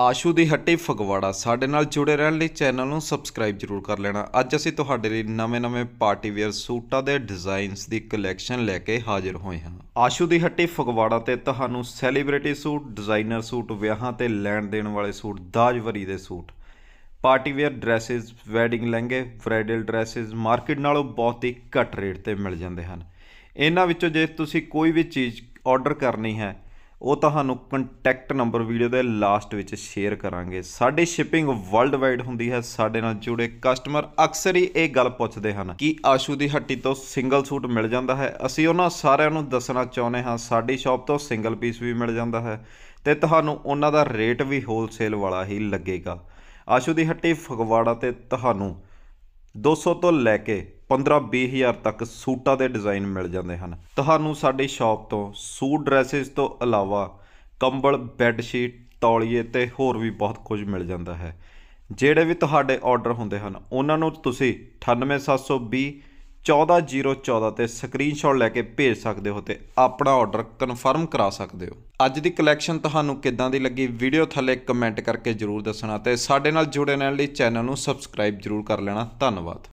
ਆਸ਼ੂ ਦੀ ਹੱਟੀ ਫਗਵਾੜਾ ਸਾਡੇ ਨਾਲ ਜੁੜੇ ਰਹਿਣ ਲਈ ਚੈਨਲ ਨੂੰ ਸਬਸਕ੍ਰਾਈਬ ਜਰੂਰ ਕਰ ਲੈਣਾ ਅੱਜ ਅਸੀਂ ਤੁਹਾਡੇ ਲਈ ਨਵੇਂ-ਨਵੇਂ ਪਾਰਟੀ ਵੇਅਰ ਸੂਟਾਂ ਦੇ ਡਿਜ਼ਾਈਨਸ ਦੀ ਕਲੈਕਸ਼ਨ ਲੈ ਕੇ ਹਾਜ਼ਰ ਹੋਏ ਹਾਂ ਆਸ਼ੂ ਦੀ ਹੱਟੀ ਫਗਵਾੜਾ ਤੇ ਤੁਹਾਨੂੰ ਸੈਲੀਬ੍ਰਿਟੀ ਸੂਟ ਡਿਜ਼ਾਈਨਰ ਸੂਟ ਵਿਆਹਾਂ ਤੇ ਲੈਣ ਦੇਣ ਵਾਲੇ ਸੂਟ ਦਾਜਵਰੀ ਦੇ suit party wear dresses wedding ਲਹਿੰਗੇ ਬ੍ਰਾਈਡਲ ਡਰੈਸਸ ਮਾਰਕੀਟ ਨਾਲੋਂ ਬਹੁਤ ਹੀ ਘੱਟ ਰੇਟ ਤੇ ਮਿਲ ਜਾਂਦੇ ਹਨ ਇਹਨਾਂ ਵਿੱਚੋਂ ਜੇ ਤੁਸੀਂ ਕੋਈ ਵੀ ਚੀਜ਼ ਆਰਡਰ ਕਰਨੀ ਹੈ ਉਹ ਤੁਹਾਨੂੰ ਕੰਟੈਕਟ ਨੰਬਰ ਵੀਡੀਓ ਦੇ ਲਾਸਟ ਵਿੱਚ ਸ਼ੇਅਰ ਕਰਾਂਗੇ ਸਾਡੀ ਸ਼ਿਪਿੰਗ ਵਰਲਡ ਵਾਈਡ ਹੁੰਦੀ ਹੈ ਸਾਡੇ ਨਾਲ ਜੁੜੇ ਕਸਟਮਰ ਅਕਸਰ ਹੀ ਇਹ ਗੱਲ ਪੁੱਛਦੇ ਹਨ ਕਿ ਆਸ਼ੂ ਦੀ ਹੱਟੀ ਤੋਂ ਸਿੰਗਲ ਸੂਟ ਮਿਲ ਜਾਂਦਾ ਹੈ ਅਸੀਂ ਉਹਨਾਂ ਸਾਰਿਆਂ ਨੂੰ ਦੱਸਣਾ ਚਾਹੁੰਦੇ ਹਾਂ ਸਾਡੀ ਸ਼ਾਪ ਤੋਂ ਸਿੰਗਲ ਪੀਸ ਵੀ ਮਿਲ ਜਾਂਦਾ ਹੈ ਤੇ ਤੁਹਾਨੂੰ ਉਹਨਾਂ ਦਾ ਰੇਟ ਵੀ ਹੋਲਸੇਲ ਵਾਲਾ ਹੀ ਲੱਗੇਗਾ ਆਸ਼ੂ ਦੀ ਹੱਟੀ ਫਗਵਾੜਾ ਤੇ ਤੁਹਾਨੂੰ 200 ਤੋਂ ਲੈ ਕੇ 15-20000 ਤੱਕ ਸੂਟਾਂ ਦੇ ਡਿਜ਼ਾਈਨ ਮਿਲ ਜਾਂਦੇ ਹਨ ਤੁਹਾਨੂੰ ਸਾਡੇ ਸ਼ਾਪ ਤੋਂ ਸੂਟ ਡਰੈਸਸ ਤੋਂ ਇਲਾਵਾ ਕੰਬਲ ਬੈੱਡ ਸ਼ੀਟ ਤੌਲੀਏ ਤੇ ਹੋਰ ਵੀ ਬਹੁਤ ਕੁਝ ਮਿਲ ਜਾਂਦਾ ਹੈ ਜਿਹੜੇ ਵੀ ਤੁਹਾਡੇ ਆਰਡਰ ਹੁੰਦੇ ਹਨ ਉਹਨਾਂ ਨੂੰ ਤੁਸੀਂ 98720 14014 ਤੇ ਸਕਰੀਨਸ਼ਾਟ ਲੈ ਕੇ ਭੇਜ ਸਕਦੇ ਹੋ ਤੇ ਆਪਣਾ ਆਰਡਰ ਕਨਫਰਮ ਕਰਾ ਸਕਦੇ ਹੋ ਅੱਜ ਦੀ ਕਲੈਕਸ਼ਨ ਤੁਹਾਨੂੰ ਕਿੱਦਾਂ ਦੀ ਲੱਗੀ ਵੀਡੀਓ ਥੱਲੇ ਕਮੈਂਟ ਕਰਕੇ ਜਰੂਰ ਦੱਸਣਾ ਤੇ ਸਾਡੇ ਨਾਲ ਜੁੜੇ ਰਹਿਣ ਲਈ ਚੈਨਲ ਨੂੰ ਸਬਸਕ੍ਰਾਈਬ ਜਰੂਰ ਕਰ ਲੈਣਾ ਧੰਨਵਾਦ